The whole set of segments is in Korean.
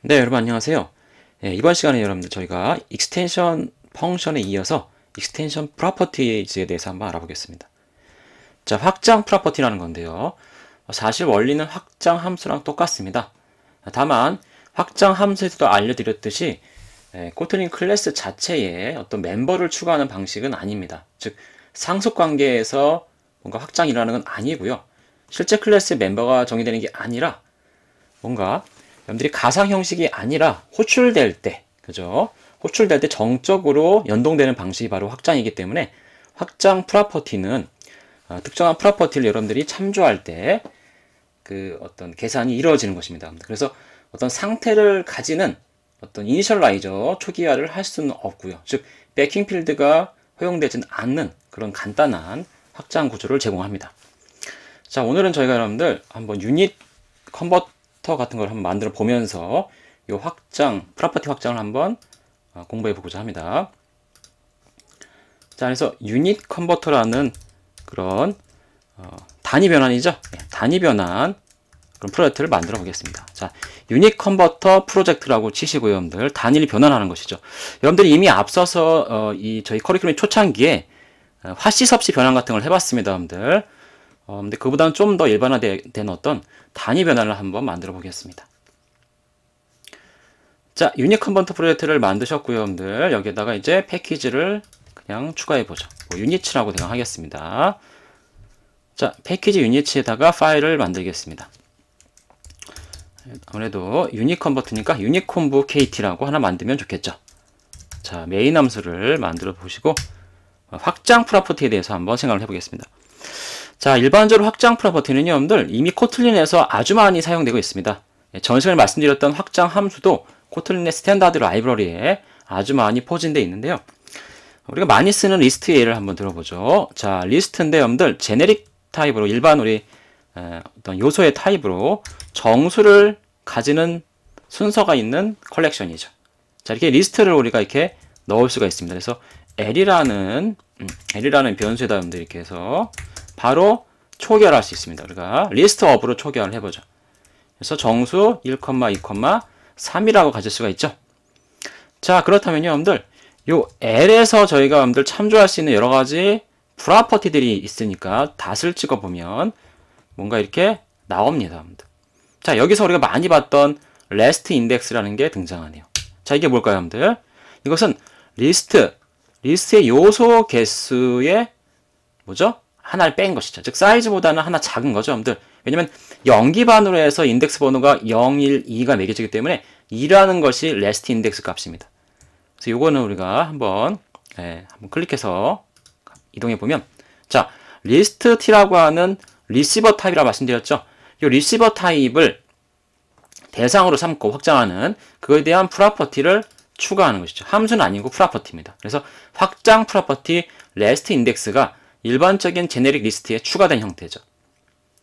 네 여러분 안녕하세요 네, 이번 시간에 여러분들 저희가 익스텐션 펑션에 이어서 익스텐션 프로퍼티에 대해서 한번 알아보겠습니다 자 확장 프로퍼티라는 건데요 사실 원리는 확장 함수랑 똑같습니다 다만 확장 함수에서도 알려드렸듯이 예, 코트링 클래스 자체에 어떤 멤버를 추가하는 방식은 아닙니다 즉 상속 관계에서 뭔가 확장이라는 건 아니고요 실제 클래스 의 멤버가 정의되는 게 아니라 뭔가 여러분들이 가상 형식이 아니라 호출될 때, 그죠? 호출될 때 정적으로 연동되는 방식이 바로 확장이기 때문에 확장 프라퍼티는 어, 특정한 프라퍼티를 여러분들이 참조할 때 그 어떤 계산이 이루어지는 것입니다. 그래서 어떤 상태를 가지는 어떤 이니셜라이저 초기화를 할 수는 없고요. 즉 백킹 필드가 허용되진 않는 그런 간단한 확장 구조를 제공합니다. 자 오늘은 저희가 여러분들 한번 유닛 컨버터 챕터 같은 걸 한번 만들어 보면서 이 확장, 프로퍼티 확장을 한번 어, 공부해 보고자 합니다. 자, 그래서 유닛 컨버터라는 그런 어, 단위 변환이죠. 예, 단위 변환 그런 프로젝트를 만들어 보겠습니다. 자, 유닛 컨버터 프로젝트라고 치시고요, 여러분들. 단위를 변환하는 것이죠. 여러분들이 이미 앞서서 어, 이 저희 커리큘럼 초창기에 어, 화씨 섭씨 변환 같은 걸 해봤습니다, 여러분들. 어, 근데 그보다는 좀 더 일반화된 어떤 단위 변환을 한번 만들어 보겠습니다. 자, 유닛 컨버터 프로젝트를 만드셨고요, 여러분들. 여기에다가 이제 패키지를 그냥 추가해보죠. 뭐, 유니츠라고 대강 하겠습니다. 자, 패키지 유니에다가 파일을 만들겠습니다. 아무래도 유닛 컨버트니까 유니콤보 KT라고 하나 만들면 좋겠죠. 자, 메인 함수를 만들어 보시고 확장 프로퍼티에 대해서 한번 생각을 해보겠습니다. 자, 일반적으로 확장 프로퍼티는요, 여러분들 이미 코틀린에서 아주 많이 사용되고 있습니다. 예, 전 시간에 말씀드렸던 확장 함수도 코틀린의 스탠다드 라이브러리에 아주 많이 포진되어 있는데요. 우리가 많이 쓰는 리스트 예를 한번 들어보죠. 자, 리스트인데 여러분들 제네릭 타입으로 일반 우리 어떤 요소의 타입으로 정수를 가지는 순서가 있는 컬렉션이죠. 자, 이렇게 리스트를 우리가 이렇게 넣을 수가 있습니다. 그래서 L이라는 음, L이라는 변수에다 여러분들 이렇게 해서 바로 초결할 수 있습니다. 우리가 리스트 업으로 초결을 해보죠. 그래서 정수 1, 2, 3이라고 가질 수가 있죠. 자, 그렇다면요, 여러분들. 요 L에서 저희가 여러분들 참조할 수 있는 여러 가지 프로퍼티들이 있으니까 닷을 찍어보면 뭔가 이렇게 나옵니다. 여러분들. 자, 여기서 우리가 많이 봤던 r 레스트 인덱스라는 게 등장하네요. 자, 이게 뭘까요, 여러분들? 이것은 리스트, 리스트의 요소 개수의 뭐죠? 하나를 뺀 것이죠. 즉 사이즈보다는 하나 작은 거죠, 여러분들. 왜냐면 연기반으로 해서 인덱스 번호가 0, 1, 2가 매겨지기 때문에 2라는 것이 레스트 인덱스 값입니다. 그래서 이거는 우리가 한번 예, 한번 클릭해서 이동해 보면 자, 리스트 t라고 하는 리시버 타입이라 고 말씀드렸죠. 이 리시버 타입을 대상으로 삼고 확장하는 그에 대한 프로퍼티를 추가하는 것이죠. 함수는 아니고 프로퍼티입니다. 그래서 확장 프로퍼티 레스트 인덱스가 일반적인 제네릭 리스트에 추가된 형태죠.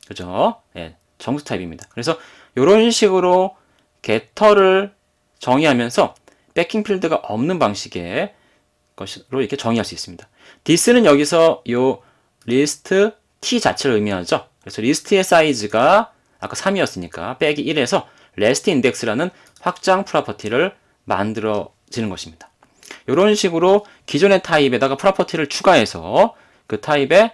그죠? 예, 정수 타입입니다. 그래서 이런 식으로 gett를 정의하면서 백킹 필드가 없는 방식의 것으로 이렇게 정의할 수 있습니다. this는 여기서 요 리스트 t 자체를 의미하죠. 그래서 리스트의 사이즈가 아까 3이었으니까 빼기 1에서 rest index라는 확장 프로퍼티를 만들어지는 것입니다. 이런 식으로 기존의 타입에다가 프로퍼티를 추가해서 그 타입의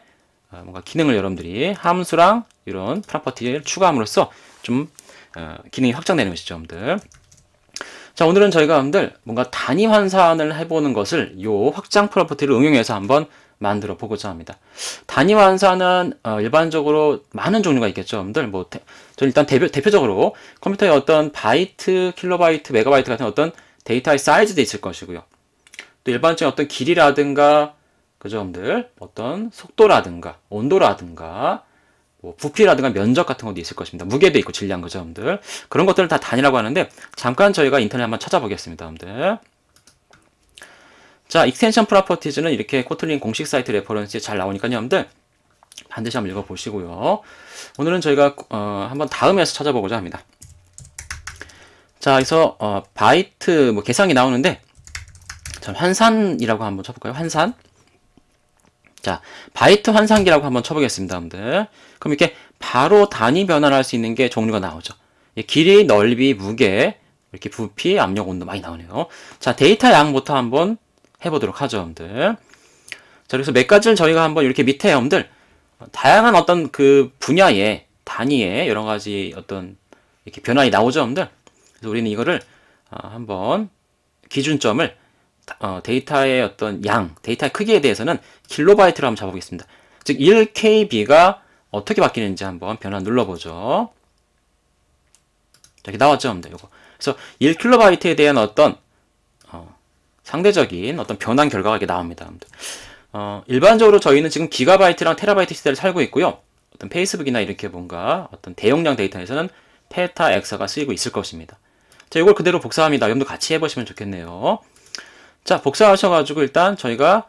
어, 뭔가 기능을 여러분들이 함수랑 이런 프로퍼티를 추가함으로써 좀 어, 기능이 확장되는 것이죠, 여러분들. 자, 오늘은 저희가 여러분들 뭔가 단위 환산을 해보는 것을 요 확장 프로퍼티를 응용해서 한번 만들어 보고자 합니다. 단위 환산은 어, 일반적으로 많은 종류가 있겠죠, 여러분들. 뭐 대, 저는 일단 대표, 대표적으로 컴퓨터의 어떤 바이트, 킬로바이트, 메가바이트 같은 어떤 데이터의 사이즈도 있을 것이고요. 또 일반적인 어떤 길이라든가 그 점들 어떤 속도라든가 온도라든가 뭐 부피라든가 면적 같은 것도 있을 것입니다. 무게도 있고 질량 그 점들 그런 것들을 다 단위라고 하는데 잠깐 저희가 인터넷 한번 찾아보겠습니다. 여러분들 자 익스텐션 프로퍼티즈는 이렇게 코틀린 공식 사이트 레퍼런스에 잘 나오니까요. 여러분들 반드시 한번 읽어보시고요. 오늘은 저희가 어, 한번 다음에서 찾아보고자 합니다. 자 여기서 어, 바이트 뭐 계산이 나오는데 전 환산이라고 한번 쳐볼까요? 환산 자, 바이트 환상기라고 한번 쳐보겠습니다, 여러분들. 그럼 이렇게 바로 단위 변화를 할 수 있는 게 종류가 나오죠. 길이, 넓이, 무게, 이렇게 부피, 압력, 온도 많이 나오네요. 자, 데이터 양부터 한번 해보도록 하죠, 여러분들. 자, 그래서 몇 가지를 저희가 한번 이렇게 밑에 여러분들 다양한 어떤 그분야에단위에 여러 가지 어떤 이렇게 변화이 나오죠, 여러분들. 그래서 우리는 이거를 어, 한번 기준점을 어, 데이터의 어떤 양, 데이터의 크기에 대해서는 킬로바이트로 한번 잡아보겠습니다. 즉 1KB가 어떻게 바뀌는지 한번 변화 눌러보죠. 여기 나왔죠, 여러분 이거. 그래서 1킬로바이트에 대한 어떤 어, 상대적인 어떤 변환 결과가 이렇게 나옵니다. 여러분 어, 일반적으로 저희는 지금 기가바이트랑 테라바이트 시대를 살고 있고요. 어떤 페이스북이나 이렇게 뭔가 어떤 대용량 데이터에서는 페타 엑사가 쓰이고 있을 것입니다. 자, 이걸 그대로 복사합니다. 여러분도 같이 해보시면 좋겠네요. 자, 복사하셔가지고 일단 저희가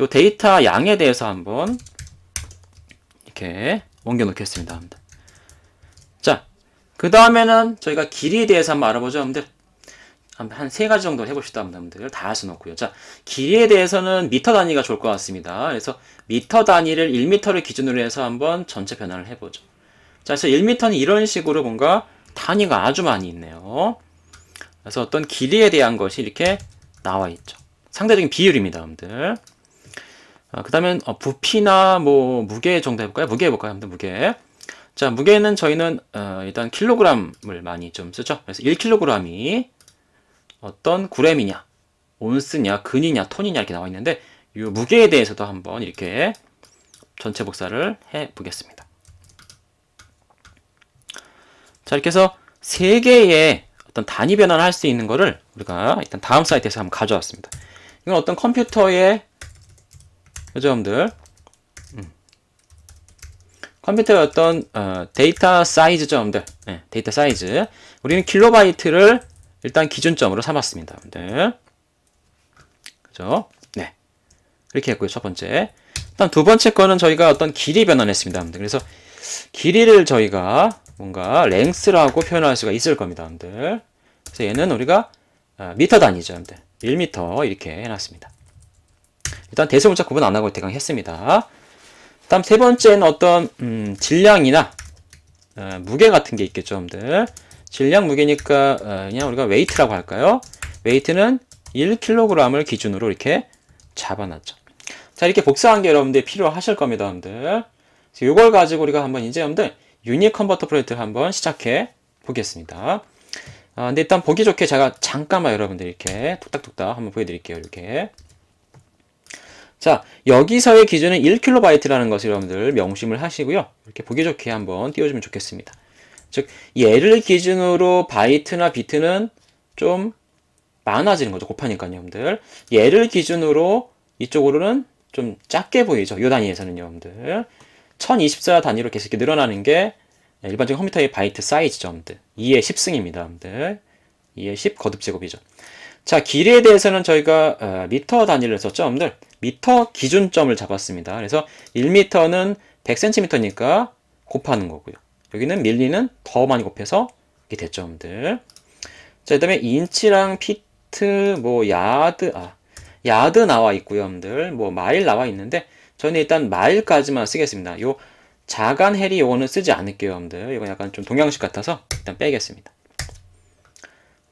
요 데이터 양에 대해서 한번 이렇게 옮겨놓겠습니다. 자, 그 다음에는 저희가 길이에 대해서 한번 알아보죠, 여러분들. 한세 가지 정도 해봅시다, 여러분들. 다할수고요 자, 길이에 대해서는 미터 단위가 좋을 것 같습니다. 그래서 미터 단위를 1미터를 기준으로 해서 한번 전체 변화를 해보죠. 자, 그래서 1미터는 이런 식으로 뭔가 단위가 아주 많이 있네요. 그래서 어떤 길이에 대한 것이 이렇게 나와 있죠. 상대적인 비율입니다, 여러분들. 어, 그다음에 어, 부피나 뭐 무게 정도 해볼까요? 무게 해볼까요? 여러분들 무게. 자, 무게는 저희는 어, 일단 킬로그램을 많이 좀 쓰죠. 그래서 1킬로그램이 어떤 구램이냐 온스냐, 근이냐, 톤이냐 이렇게 나와 있는데 이 무게에 대해서도 한번 이렇게 전체 복사를 해보겠습니다. 자, 이렇게 해서 3개의 어떤 단위 변환을 할 수 있는 거를 우리가 일단 다음 사이트에서 한번 가져왔습니다. 이건 어떤 컴퓨터의 여러들 음. 컴퓨터의 어떤 어, 데이터 사이즈점들 네, 데이터 사이즈. 우리는 킬로바이트를 일단 기준점으로 삼았습니다, 여러 그죠? 네. 이렇게 했고요, 첫 번째. 일단 두 번째 거는 저희가 어떤 길이 변환했습니다, 그래서 길이를 저희가 뭔가 랭스라고 표현할 수가 있을 겁니다. 여러분들. 그래서 얘는 우리가 아, 미터 단위죠. 여러분들. 1미터 이렇게 해놨습니다. 일단 대소문자 구분 안 하고 대강 했습니다. 다음 세 번째는 어떤 음, 질량이나 어, 무게 같은 게 있겠죠. 여러분들. 질량 무게니까 어, 그냥 우리가 웨이트라고 할까요? 웨이트는 1kg을 기준으로 이렇게 잡아놨죠. 자 이렇게 복사한 게 여러분들 필요하실 겁니다. 여러분들. 이걸 가지고 우리가 한번 이제 여러분들 유니 컨버터 플레이트 한번 시작해 보겠습니다. 아, 근데 일단 보기 좋게 제가 잠깐만 여러분들 이렇게 뚝딱뚝딱 한번 보여드릴게요. 이렇게. 자, 여기서의 기준은 1kb라는 것을 여러분들 명심을 하시고요. 이렇게 보기 좋게 한번 띄워주면 좋겠습니다. 즉, 얘를 기준으로 바이트나 비트는 좀 많아지는 거죠. 곱하니까요, 여러분들. 얘를 기준으로 이쪽으로는 좀 작게 보이죠. 요 단위에서는요, 여러분들. 1024 단위로 계속 늘어나는 게 일반적인 컴퓨터의 바이트 사이즈 점들 2의 10승입니다. 여러분 2의 10 거듭제곱이죠. 자 길이에 대해서는 저희가 어, 미터 단위를 썼죠. 여러분들 미터 기준점을 잡았습니다. 그래서 1미터는 100cm니까 곱하는 거고요. 여기는 밀리는 더 많이 곱해서 이렇게 됐죠. 여러분들 자, 그 다음에 인치랑 피트, 뭐, 야드, 아, 야드 나와 있고요, 여러분들. 뭐, 마일 나와 있는데, 저는 일단 말까지만 쓰겠습니다. 요 자간 해리 요거는 쓰지 않을게요, 여러분들. 이건 약간 좀 동양식 같아서 일단 빼겠습니다.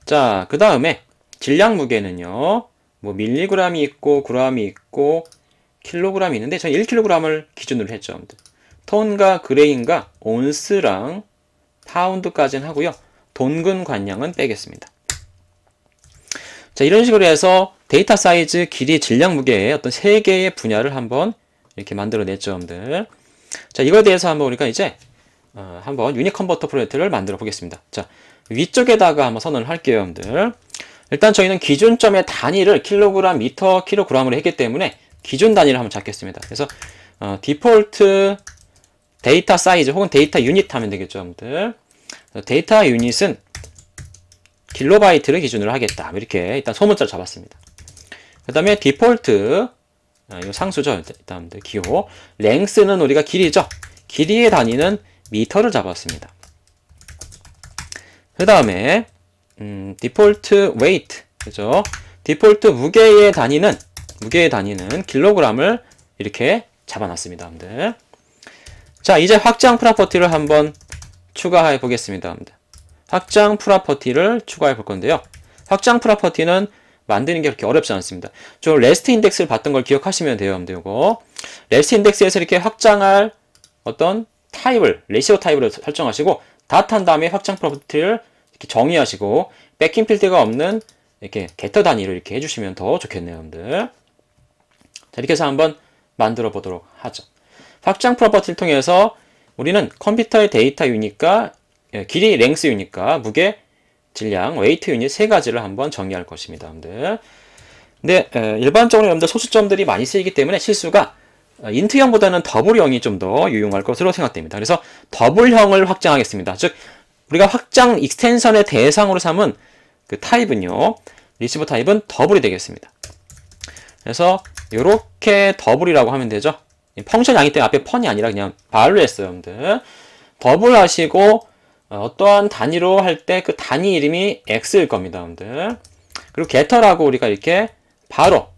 자, 그 다음에 질량 무게는요. 뭐 밀리그램이 있고 그램이 있고 킬로그램이 있는데 저는 1kg을 기준으로 했죠, 여러분들. 톤과 그레인과 온스랑 파운드까지는 하고요. 돈근 관량은 빼겠습니다. 자, 이런 식으로 해서 데이터 사이즈, 길이, 질량, 무게의 어떤 세 개의 분야를 한번 이렇게 만들어냈죠, 여러분들. 자, 이거에 대해서 한번 우리가 이제 어, 한번 유닛 컨버터 프로젝트를 만들어 보겠습니다. 자, 위쪽에다가 한번 선언을 할게요, 여러분들. 일단 저희는 기준점의 단위를 킬로그램, 미터, 킬로그램으로 했기 때문에 기준 단위를 한번 잡겠습니다. 그래서 어, 디폴트 데이터 사이즈 혹은 데이터 유닛 하면 되겠죠, 여러분들. 데이터 유닛은 킬로바이트를 기준으로 하겠다. 이렇게 일단 소문자를 잡았습니다. 그 다음에 디폴트 아, 이거 상수죠. 일단 기호. 랭스는 우리가 길이죠. 길이의 단위는 미터를 잡았습니다. 그 다음에 음, 디폴트 웨이트 그죠? 디폴트 무게의 단위는 무게의 단위는 킬로그램을 이렇게 잡아놨습니다. 자 이제 확장 프로퍼티를 한번 추가해 보겠습니다. 확장 프로퍼티를 추가해 볼 건데요. 확장 프로퍼티는 만드는 게 그렇게 어렵지 않습니다. 저 레스트 인덱스를 봤던 걸 기억하시면 돼요, 되고 레스트 인덱스에서 이렇게 확장할 어떤 타입을, 레시오 타입을 설정하시고 닷한 다음에 확장 프로퍼티를 이렇게 정의하시고 백킹 필드가 없는 이렇게 게터 단위로 이렇게 해주시면 더 좋겠네요, 여러분들. 자, 이렇게 해서 한번 만들어 보도록 하죠. 확장 프로퍼티를 통해서 우리는 컴퓨터의 데이터 유닛과 예, 길이 랭스 유닛과 무게 질량, 웨이트 유닛 세 가지를 한번 정리할 것입니다. 여러분들. 근데 일반적으로 여러분들 소수점들이 많이 쓰이기 때문에 실수가 어, 인트형보다는 더블형이 좀 더 유용할 것으로 생각됩니다. 그래서 더블형을 확장하겠습니다. 즉 우리가 확장 익스텐션의 대상으로 삼은 그 타입은요. 리시버 타입은 더블이 되겠습니다. 그래서 이렇게 더블이라고 하면 되죠. 펑션 양이 때문에 앞에 펀이 아니라 그냥 발로 했어요. 여러분들. 더블 하시고 어, 어떠한 단위로 할 때 그 단위 이름이 x일 겁니다, 여러분들. 그리고 getter라고 우리가 이렇게 바로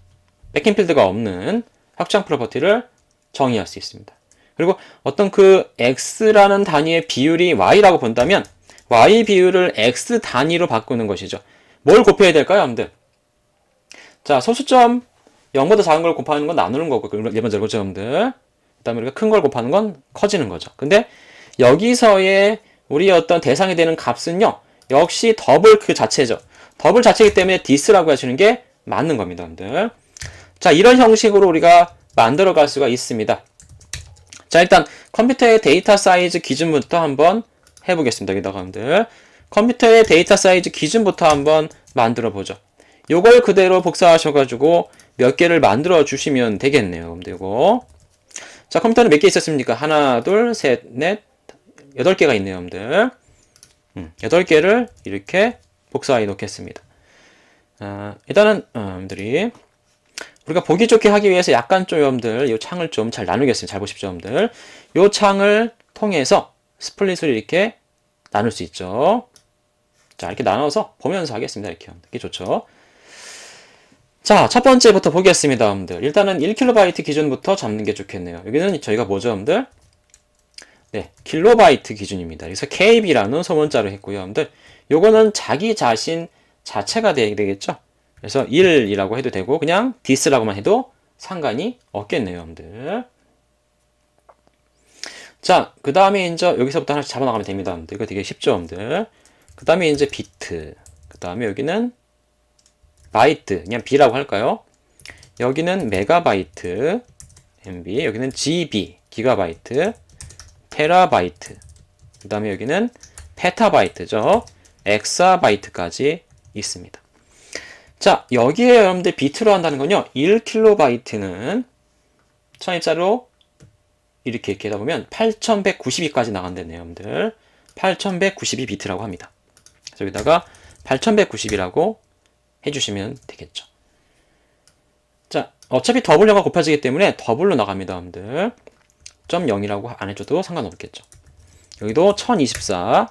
백인필드가 없는 확장 프로퍼티를 정의할 수 있습니다. 그리고 어떤 그 x라는 단위의 비율이 y라고 본다면 y 비율을 x 단위로 바꾸는 것이죠. 뭘 곱해야 될까요, 여러분들? 자, 소수점 0보다 작은 걸 곱하는 건 나누는 거고, 일반적으로 네 그렇죠, 여러분들? 그 다음에 우리가 큰 걸 곱하는 건 커지는 거죠. 근데 여기서의 우리의 어떤 대상이 되는 값은요. 역시 더블 그 자체죠. 더블 자체이기 때문에 디스라고 하시는 게 맞는 겁니다. 여러분들. 자, 이런 형식으로 우리가 만들어갈 수가 있습니다. 자, 일단 컴퓨터의 데이터 사이즈 기준부터 한번 해보겠습니다. 여기다가 여러분들. 컴퓨터의 데이터 사이즈 기준부터 한번 만들어보죠. 요걸 그대로 복사하셔가지고 몇 개를 만들어 주시면 되겠네요. 그럼 되고. 자, 컴퓨터는 몇 개 있었습니까? 하나, 둘, 셋, 넷, 8 개가 있네요, 여러분들. 음, 여덟 개를 이렇게 복사해 놓겠습니다. 어, 일단은 어, 여러분들이 우리가 보기 좋게 하기 위해서 약간 좀 여러분들 이 창을 좀 잘 나누겠습니다. 잘 보십시오, 여러분들. 이 창을 통해서 스플릿을 이렇게 나눌 수 있죠. 자, 이렇게 나눠서 보면서 하겠습니다. 이렇게. 이게 좋죠. 자, 첫 번째부터 보겠습니다, 여러분들. 일단은 1KB 기준부터 잡는 게 좋겠네요. 여기는 저희가 뭐죠, 여러분들? 네, 킬로바이트 기준입니다. 그래서 KB라는 소문자로 했고요. 여러분들, 요거는 자기 자신 자체가 되겠죠? 그래서 1이라고 해도 되고 그냥 디스라고만 해도 상관이 없겠네요, 여러분들. 자, 그 다음에 이제 여기서부터 하나씩 잡아나가면 됩니다, 여러분들. 이거 되게 쉽죠, 여러분들. 그 다음에 이제 비트. 그 다음에 여기는 바이트, 그냥 B라고 할까요? 여기는 메가바이트, MB, 여기는 GB, 기가바이트, 테라바이트 그 다음에 여기는 페타바이트죠 엑사바이트까지 있습니다 자 여기에 여러분들 비트로 한다는 건요 1킬로바이트는 천입자로 이렇게 이렇게 하다 보면 8192까지 나간대네요 여러분들 8192 비트라고 합니다 여기다가 8190이라고 해주시면 되겠죠 자 어차피 더블 영가 곱해지기 때문에 더블로 나갑니다 여러분들 0.0이라고 안 해줘도 상관없겠죠. 여기도 1024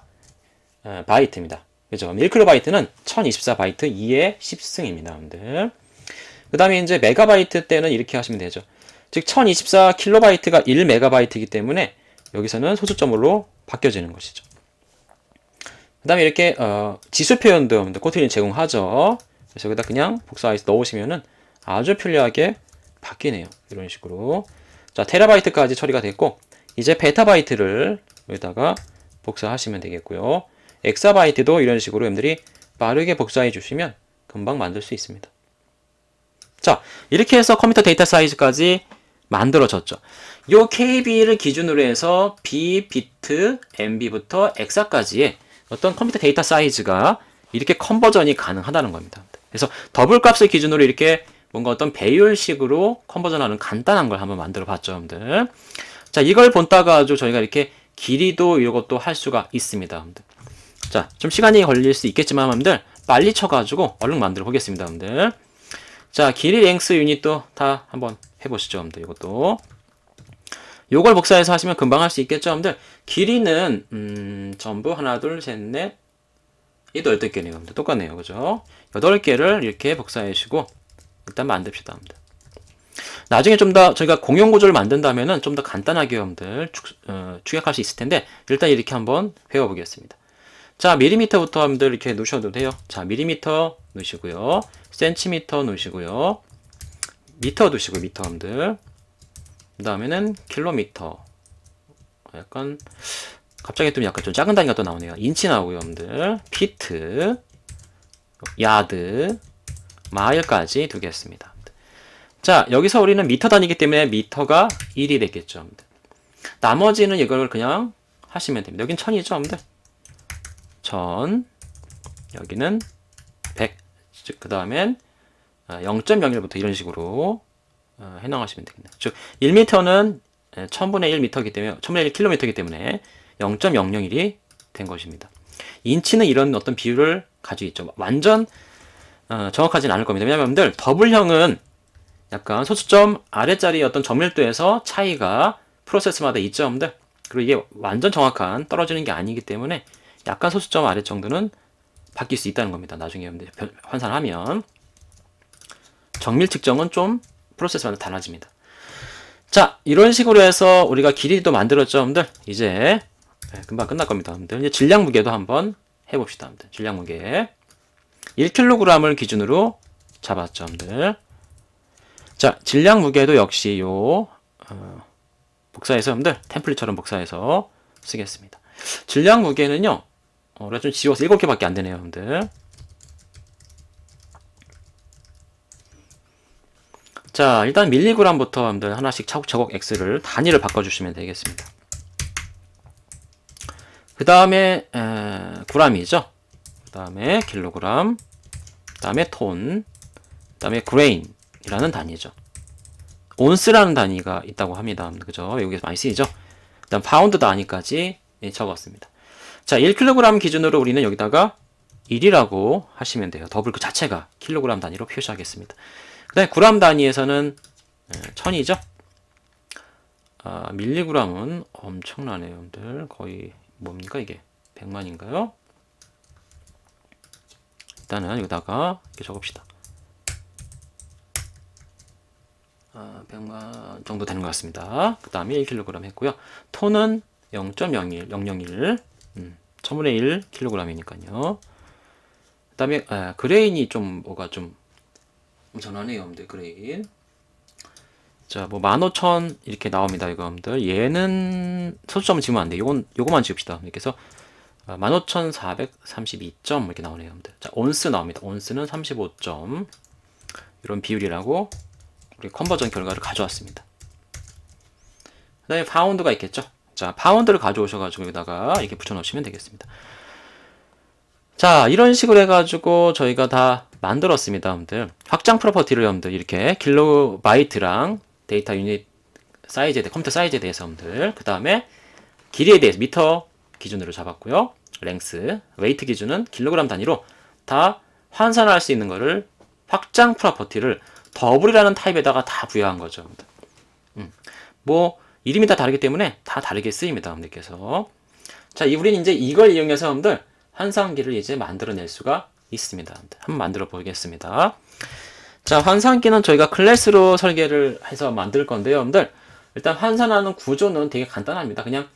아, 바이트입니다. 그죠? 1킬로바이트는 1024 바이트 2의 10승입니다. 여러분들. 그 다음에 이제 메가바이트 때는 이렇게 하시면 되죠. 즉1024 킬로바이트가 1 메가바이트이기 때문에 여기서는 소수점으로 바뀌어지는 것이죠. 그 다음에 이렇게 어, 지수 표현도 여러분들 코틀린 제공하죠. 그래서 여기다 그냥 복사해서 넣으시면은 아주 편리하게 바뀌네요. 이런 식으로 자, 테라바이트까지 처리가 됐고 이제 베타바이트를 여기다가 복사하시면 되겠고요. 엑사바이트도 이런 식으로 여러분들이 빠르게 복사해 주시면 금방 만들 수 있습니다. 자, 이렇게 해서 컴퓨터 데이터 사이즈까지 만들어졌죠. 요 KB를 기준으로 해서 B 비트, MB부터 엑사까지의 어떤 컴퓨터 데이터 사이즈가 이렇게 컨버전이 가능하다는 겁니다. 그래서 더블 값을 기준으로 이렇게 뭔가 어떤 배율식으로 컨버전하는 간단한 걸 한번 만들어 봤죠, 여러분들. 자, 이걸 본따가 아주 저희가 이렇게 길이도 이것도 할 수가 있습니다, 여러분들. 자, 좀 시간이 걸릴 수 있겠지만, 여러분들, 빨리 쳐가지고 얼른 만들어 보겠습니다, 여러분들. 자, 길이 랭스 유닛도 다 한번 해보시죠, 여러분들. 이것도. 요걸 복사해서 하시면 금방 할 수 있겠죠, 여러분들. 길이는, 음, 전부 하나, 둘, 셋, 넷, 이도 8개네요. 똑같네요. 그죠? 8개를 이렇게 복사해주시고 일단 만듭시다. 나중에 좀 더 저희가 공용 구조를 만든다면은 좀 더 간단하게 여러분들 축, 어, 약할수 있을 텐데 일단 이렇게 한번 배워보겠습니다. 자 밀리미터부터 여러들 이렇게 놓으셔도 돼요. 자 밀리미터 놓으시고요, 센티미터 놓으시고요, 미터 놓으시고 미터 함들그 다음에는 킬로미터. 약간 갑자기 좀 약간 좀 작은 단위가 또 나오네요. 인치 나오고요, 여러분들. 피트, 야드, 마일까지 두겠습니다 자, 여기서 우리는 미터 단위이기 때문에 미터가 1이 되겠죠 나머지는 이걸 그냥 하시면 됩니다. 여긴 0이죠 여러분들? 천, 여기는 100, 즉, 그 다음엔 0.01부터 어, 이런 식으로 어, 해나가시면 되겠네요. 즉, 1m는 1000분의 1m이기 때문에, 1000분의 1km이기 때문에 0.001이 된 것입니다. 인치는 이런 어떤 비율을 가지고 있죠. 완전 어, 정확하진 않을 겁니다. 왜냐하면 여러분들 더블형은 약간 소수점 아래짜리 어떤 정밀도에서 차이가 프로세스마다 이점들 그리고 이게 완전 정확한 떨어지는 게 아니기 때문에 약간 소수점 아래 정도는 바뀔 수 있다는 겁니다. 나중에 여러분들 환산하면 정밀 측정은 좀 프로세스마다 달라집니다. 자 이런 식으로 해서 우리가 길이도 만들었죠 여러분들 이제 네, 금방 끝날 겁니다 여러분들 이제 질량 무게도 한번 해봅시다 여러분들 질량 무게 1kg을 기준으로 잡았점들 자 질량 무게도 역시 요 어, 복사해서 여러분들 템플릿처럼 복사해서 쓰겠습니다 질량 무게는요 어, 우리가 좀 지워서 7개밖에 안 되네요 여러분들 자 일단 밀리그램부터 여러분들 하나씩 차곡차곡 X를 단위를 바꿔주시면 되겠습니다 그 다음에 구람이죠 그 다음에 킬로그램, 그 다음에 톤, 그 다음에 그레인이라는 단위죠. 온스라는 단위가 있다고 합니다. 그죠? 여기서 많이 쓰이죠? 그 다음 파운드 단위까지 예, 적었습니다. 자, 1kg 기준으로 우리는 여기다가 1이라고 하시면 돼요. 더블 그 자체가 킬로그램 단위로 표시하겠습니다. 그 다음에 그램 단위에서는 1 예, 0 0 0이죠 아, 밀리그램은 엄청나네요, 여러분들. 거의 뭡니까 이게? 100만인가요? 일단은 여기다가 이렇게 적읍시다. 아, 100만 정도 되는 것 같습니다. 그 다음에 1kg 했고요. 톤은 0.01, 001, 음, 1000분의 1kg이니까요. 그 다음에 아, 그레인이 좀 뭐가 좀 전환해요, 여러분들, 그레인. 자, 뭐, 15,000 이렇게 나옵니다, 이거 여러분들. 얘는 소수점은 지면안 돼. 요건, 요거만 지읍시다. 이렇게 해서 15,432점 아, 이렇게 나오네요. 여러분들. 자, 온스 나옵니다. 온스는 35점. 이런 비율이라고 우리 컨버전 결과를 가져왔습니다. 그 다음에 파운드가 있겠죠. 자, 파운드를 가져오셔가지고 여기다가 이렇게 붙여놓으시면 되겠습니다. 자, 이런 식으로 해가지고 저희가 다 만들었습니다. 여러분들. 확장 프로퍼티를 여러분들 이렇게 킬로바이트랑 데이터 유닛 사이즈에 대해 컴퓨터 사이즈에 대해서 여러분들 그 다음에 길이에 대해서 미터 기준으로 잡았고요. 랭스, 웨이트 기준은 킬로그램 단위로 다환산할수 있는 거를 확장 프로퍼티를 더블이라는 타입에다가 다 부여한 거죠. 음. 뭐 이름이 다 다르기 때문에 다 다르게 쓰입니다. 여러분들께서. 자, 우리는 이제 이걸 이용해서 여러분들 환상기를 이제 만들어낼 수가 있습니다. 한번 만들어 보겠습니다. 자, 환산기는 저희가 클래스로 설계를 해서 만들 건데요. 여러분들 일단 환산하는 구조는 되게 간단합니다. 그냥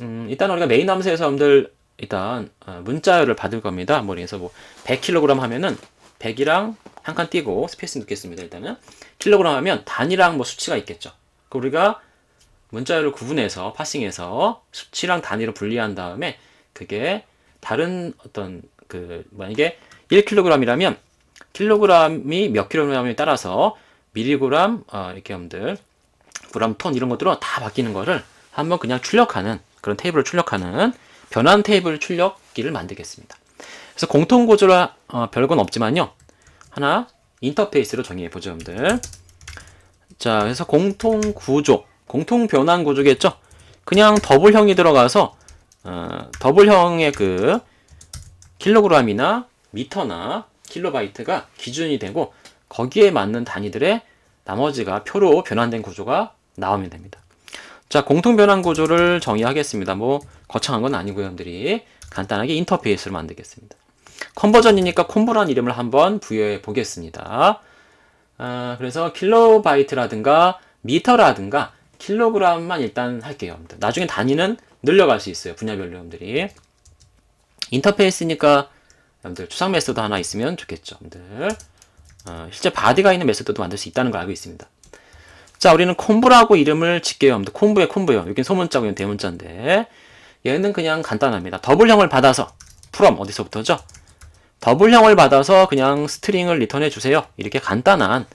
음, 일단 우리가 메인 함수의 사람들 일단 어, 문자열을 받을 겁니다. 머리에서뭐 100kg 뭐 하면은 100이랑 한 칸 띄고 스페이스 넣겠습니다. 일단은 킬로그램 하면 단위랑 뭐 수치가 있겠죠. 그 우리가 문자열을 구분해서 파싱해서 수치랑 단위로 분리한 다음에 그게 다른 어떤 그 만약에 뭐 1kg이라면 킬로그램이 몇 킬로그램에 따라서 밀리그램 어, 이렇게 여러분들 그램 톤 이런 것들은 다 바뀌는 거를 한번 그냥 출력하는 그런 테이블을 출력하는 변환 테이블 출력기를 만들겠습니다. 그래서 공통 구조라 어, 별건 없지만요. 하나 인터페이스로 정의해 보죠, 여러분들. 자, 그래서 공통 구조, 공통 변환 구조겠죠? 그냥 더블형이 들어가서 어, 더블형의 그 킬로그램이나 미터나 킬로바이트가 기준이 되고 거기에 맞는 단위들의 나머지가 표로 변환된 구조가 나오면 됩니다. 자, 공통 변환 구조를 정의하겠습니다. 뭐 거창한 건 아니고요, 여들이 간단하게 인터페이스를 만들겠습니다. 컨버전이니까 콤보란 이름을 한번 부여해 보겠습니다. 아, 그래서 킬로바이트라든가 미터라든가 킬로그램만 일단 할게요. 나중에 단위는 늘려갈 수 있어요. 분야별로 여러분들이. 인터페이스니까 여러분들 추상 메소드 하나 있으면 좋겠죠. 여러분들. 어, 실제 바디가 있는 메소드도 만들 수 있다는 걸 알고 있습니다. 자, 우리는 콤부라고 이름을 짓게요. 합니다. 콤부에 콤부요. 여긴 소문자고 여 대문자인데 얘는 그냥 간단합니다. 더블형을 받아서 from 어디서부터죠? 더블형을 받아서 그냥 스트링을 리턴해 주세요. 이렇게 간단한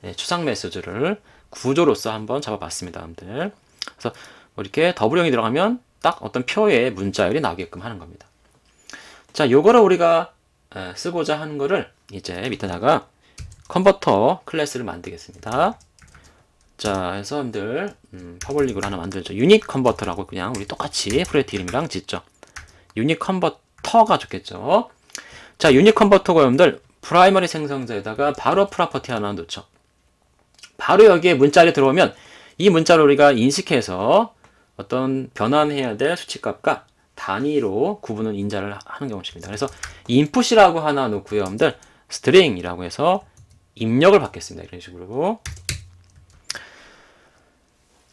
네, 추상 메시지를 구조로서 한번 잡아봤습니다. 여러분들. 그래서 뭐 이렇게 더블형이 들어가면 딱 어떤 표의 문자열이 나오게끔 하는 겁니다. 자, 요거를 우리가 쓰고자 하는 거를 이제 밑에다가 컨버터 클래스를 만들겠습니다. 자, 해서 여러분들 음, 퍼블릭으로 하나 만들죠. 유닛 컨버터라고 그냥 우리 똑같이 프로젝트 이름이랑 짓죠. 유닛 컨버터가 좋겠죠. 자, 유닛 컨버터가 여러분들 프라이머리 생성자에다가 바로 프로퍼티 하나 놓죠. 바로 여기에 문자를 들어오면 이 문자를 우리가 인식해서 어떤 변환해야 될 수치값과 단위로 구분을 인자를 하는 경우입니다. 그래서 인풋이라고 하나 놓고요. 여러분들 스트링이라고 해서 입력을 받겠습니다. 이런 식으로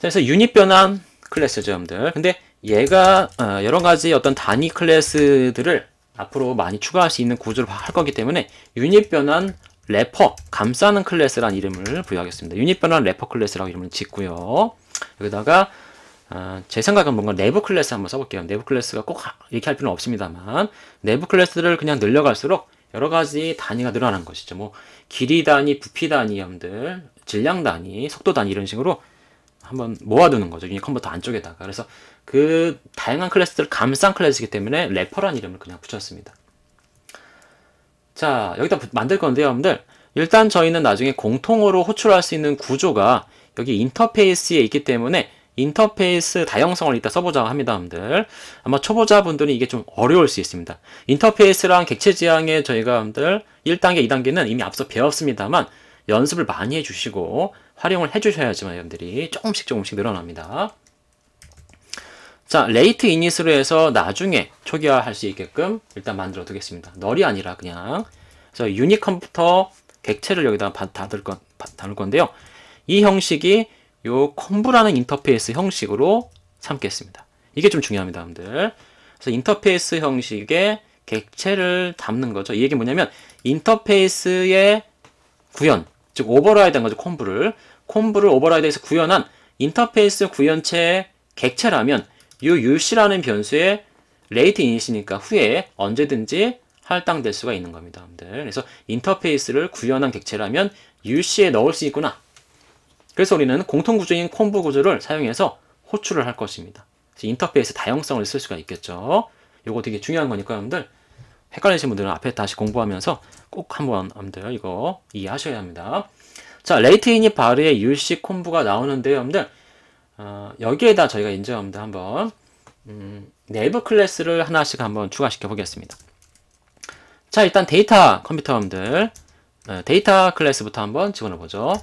그래서 유닛 변환 클래스죠, 여러분들. 근데 얘가 어, 여러 가지 어떤 단위 클래스들을 앞으로 많이 추가할 수 있는 구조를 할 거기 때문에 유닛 변환 래퍼 감싸는 클래스란 이름을 부여하겠습니다. 유닛 변환 래퍼 클래스라고 이름을 짓고요. 여기다가 어, 제 생각은 뭔가 내부 클래스 한번 써볼게요. 내부 클래스가 꼭 이렇게 할 필요는 없습니다만 내부 클래스를 그냥 늘려갈수록 여러 가지 단위가 늘어나는 것이죠. 뭐 길이 단위, 부피 단위, 염들, 질량 단위, 속도 단위 이런 식으로 한번 모아두는 거죠. 이컴퓨터 안쪽에다가. 그래서 그 다양한 클래스들 감싼 클래스이기 때문에 래퍼라는 이름을 그냥 붙였습니다. 자, 여기다 만들 건데요, 여러분들. 일단 저희는 나중에 공통으로 호출할 수 있는 구조가 여기 인터페이스에 있기 때문에 인터페이스 다양성을 이따 써보자고 합니다, 여러분들. 아마 초보자분들은 이게 좀 어려울 수 있습니다. 인터페이스랑 객체 지향에 저희가 여러분들 1단계, 2단계는 이미 앞서 배웠습니다만 연습을 많이 해주시고 활용을 해주셔야지만 여러분들이 조금씩 조금씩 늘어납니다. 자, 레이트 이닛으로 해서 나중에 초기화할 수 있게끔 일단 만들어 두겠습니다. 널이 아니라 그냥 그래서 유닛 컴퓨터 객체를 여기다 다룰 건, 다룰 건데요. 이 형식이 요 콤브라는 인터페이스 형식으로 삼겠습니다. 이게 좀 중요합니다, 여러분들. 그래서 인터페이스 형식의 객체를 담는 거죠. 이 얘기 뭐냐면 인터페이스의 구현, 즉 오버라이드한 거죠, 콤브를. 콤브를 오버라이드에서 구현한 인터페이스 구현체의 객체라면 이 UC라는 변수의 레이트 이니시니까 후에 언제든지 할당될 수가 있는 겁니다. 그래서 인터페이스를 구현한 객체라면 UC에 넣을 수 있구나. 그래서 우리는 공통구조인 콤보 구조를 사용해서 호출을 할 것입니다. 인터페이스 다양성을 쓸 수가 있겠죠. 이거 되게 중요한 거니까 여러분들 헷갈리신 분들은 앞에 다시 공부하면서 꼭 한번 여러분들 이거 이해하셔야 합니다. 자, 레이트인이 바르의 UC 콤보가 나오는데요, 여러분들. 어, 여기에다 저희가 인제 여러분 한번 음, 네이버 클래스를 하나씩 한번 추가시켜 보겠습니다. 자, 일단 데이터 컴퓨터 여러분들 네, 데이터 클래스부터 한번 집어넣어 보죠.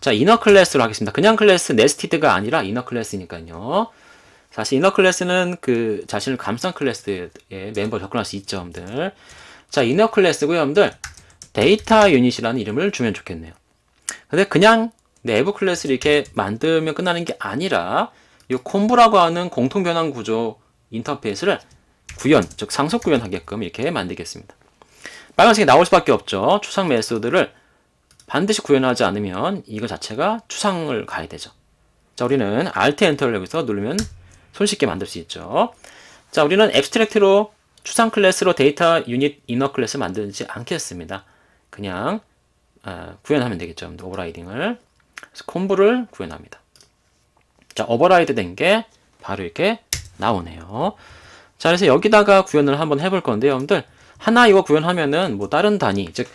자, 이너 클래스로 하겠습니다. 그냥 클래스 네스티드가 아니라 이너 클래스니까요. 사실 이너 클래스는 그 자신을 감싼 클래스의 멤버 접근할 수 있죠, 여러분들. 자, 이너 클래스고요, 여러분들. 데이터 유닛이라는 이름을 주면 좋겠네요. 근데 그냥 내부 네, 클래스를 이렇게 만들면 끝나는 게 아니라 이 콤보라고 하는 공통 변환 구조 인터페이스를 구현, 즉 상속 구현하게끔 이렇게 만들겠습니다. 빨간색이 나올 수밖에 없죠. 추상 메소드를 반드시 구현하지 않으면 이거 자체가 추상을 가야 되죠. 자, 우리는 Alt Enter를 여기서 누르면 손쉽게 만들 수 있죠. 자, 우리는 앱스트랙트로 추상 클래스로 데이터 유닛 이너 클래스 만들지 않겠습니다. 그냥 아, 구현하면 되겠죠. 오버라이딩을. 그래서 콤보를 구현합니다. 자, 오버라이드 된 게 바로 이렇게 나오네요. 자, 그래서 여기다가 구현을 한번 해볼 건데요. 여러분들, 하나 이거 구현하면은 뭐 다른 단위, 즉,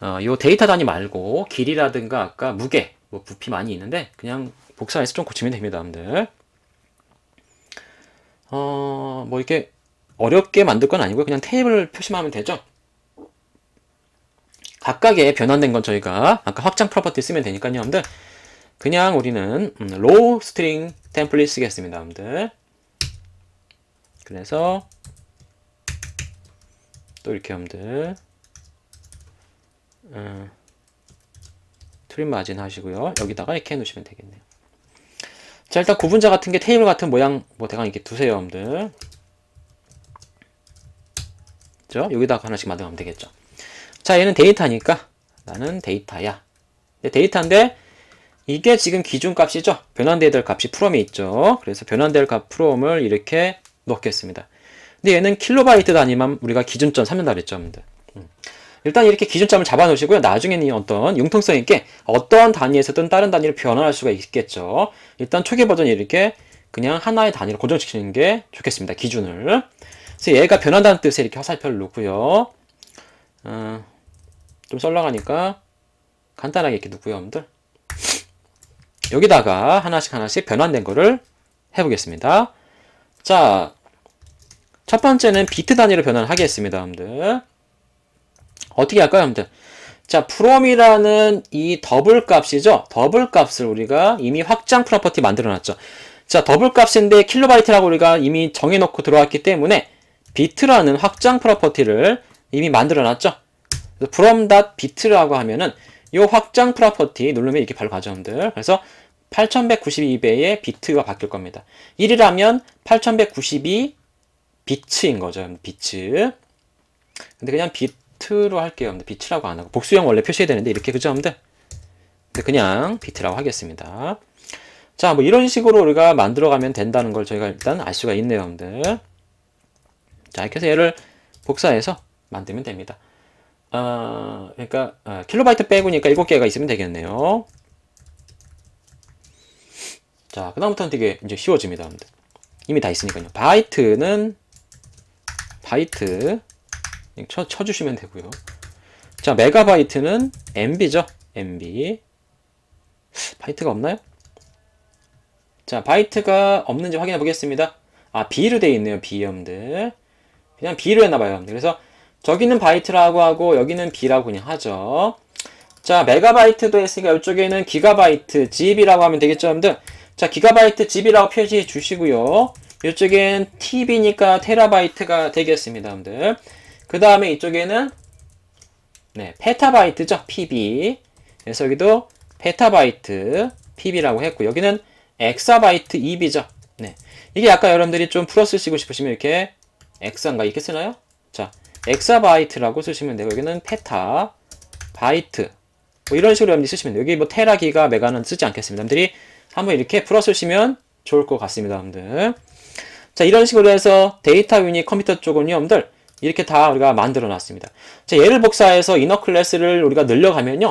어, 요 데이터 단위 말고 길이라든가 아까 무게, 뭐 부피 많이 있는데 그냥 복사해서 좀 고치면 됩니다, 여러분들. 어, 뭐 이렇게 어렵게 만들 건 아니고 요 그냥 테이블 표시만 하면 되죠. 각각의 변환된 건 저희가 아까 확장 프로퍼티 쓰면 되니까요, 여러분들. 그냥 우리는 음, 로우 스트링 템플릿 쓰겠습니다, 여러분들. 그래서 또 이렇게 여러분들 어, 트림 마진 하시고요. 여기다가 이렇게 해놓으시면 되겠네요. 자, 일단 구분자 같은 게 테이블 같은 모양 뭐 대강 이렇게 두세요, 여러분들. 여기다가 하나씩 만들면 되겠죠. 자, 얘는 데이터니까 나는 데이터야. 데이터인데 이게 지금 기준값이죠. 변환돼야 될 값이 프롬이 있죠. 그래서 변환될 값 프롬을 이렇게 넣겠습니다. 근데 얘는 킬로바이트 단위만 우리가 기준점 삼는다 그랬죠. 음. 일단 이렇게 기준점을 잡아놓으시고요. 나중에는 어떤 융통성 있게 어떠한 단위에서든 다른 단위로 변환할 수가 있겠죠. 일단 초기 버전이 이렇게 그냥 하나의 단위로 고정시키는 게 좋겠습니다. 기준을. 그래서 얘가 변한다는 뜻에 이렇게 화살표를 놓고요. 어, 좀 썰렁하니까 간단하게 이렇게 넣고요 여러분들 여기다가 하나씩 하나씩 변환된 거를 해보겠습니다 자첫 번째는 비트 단위로 변환하겠습니다 여러분들 어떻게 할까요 여러분들 자, 프롬이라는 이 더블 값이죠. 더블 값을 우리가 이미 확장 프로퍼티 만들어놨죠. 자, 더블 값인데 킬로바이트라고 우리가 이미 정해놓고 들어왔기 때문에 비트라는 확장 프로퍼티를 이미 만들어놨죠. from t h t bit라고 하면은 요 확장 프로퍼티 누르면 이렇게 바로 가져옵니다. 그래서 8192배의 비트가 바뀔 겁니다. 1이라면 8192비트인 거죠. 비트 근데 그냥 비트로 할게요. 비트라고안 하고 복수형 원래 표시해야 되는데 이렇게 그죠? 근데 그냥 비트라고 하겠습니다. 자, 뭐 이런 식으로 우리가 만들어 가면 된다는 걸 저희가 일단 알 수가 있네요, 여러분들. 자, 이렇게 해서 얘를 복사해서 만들면 됩니다. 아, 그러니까 아, 킬로바이트 빼고니까 7개가 있으면 되겠네요. 자, 그다음부터는 되게 이제 쉬워집니다. 이미 다 있으니까요. 바이트는 바이트 예, 쳐, 쳐주시면 되고요. 자, 메가바이트는 MB죠. MB 바이트가 없나요? 자, 바이트가 없는지 확인해 보겠습니다. 아, B로 되어 있네요. B염들. 그냥 B로 했나봐요. 그래서 저기는 바이트라고 하고 여기는 비라고 그냥 하죠. 자, 메가바이트도 했으니까 이쪽에는 기가바이트, GB라고 하면 되겠죠, 여러분들? 자, 기가바이트, GB라고 표시해 주시고요. 이쪽엔 TB니까 테라바이트가 되겠습니다, 여러분들. 그 다음에 이쪽에는 네, 페타바이트죠, PB. 그래서 여기도 페타바이트, PB라고 했고 여기는 엑사바이트 e b 죠 네, 이게 아까 여러분들이 좀 풀어 쓰시고 싶으시면 이렇게 엑사인가 이렇게 쓰나요? 자, 엑사바이트라고 쓰시면 되고 여기는 페타, 바이트 뭐 이런 식으로 여 쓰시면 돼요. 여기 뭐 테라, 기가, 메가는 쓰지 않겠습니다. 여러들이 한번 이렇게 풀어 쓰시면 좋을 것 같습니다. 여러분들 자 이런 식으로 해서 데이터 유닛 컴퓨터 쪽은요. 여러분들 이렇게 다 우리가 만들어 놨습니다. 자 얘를 복사해서 이너 클래스를 우리가 늘려가면요.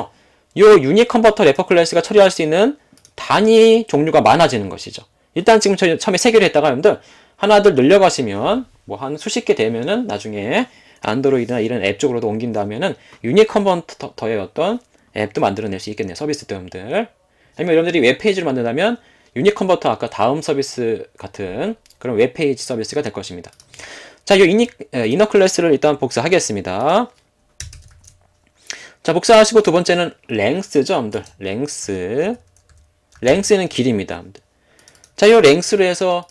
요 유닛 컨버터 레퍼 클래스가 처리할 수 있는 단위 종류가 많아지는 것이죠. 일단 지금 처음에 세 개를 했다가 여러분들 하나둘 늘려가시면 뭐 한 수십 개 되면은 나중에 안드로이드나 이런 앱 쪽으로도 옮긴다면은 유닉 컨버터의 어떤 앱도 만들어낼 수 있겠네요. 서비스 등들. 아니면 여러분들이 웹페이지를 만든다면 유닉 컨버터 아까 다음 서비스 같은 그런 웹페이지 서비스가 될 것입니다. 자, 이유 이너 클래스를 일단 복사하겠습니다. 자, 복사하시고 두 번째는 랭스죠, 여러분들. 랭스. 랭스는 길입니다. 자, 이 랭스를 해서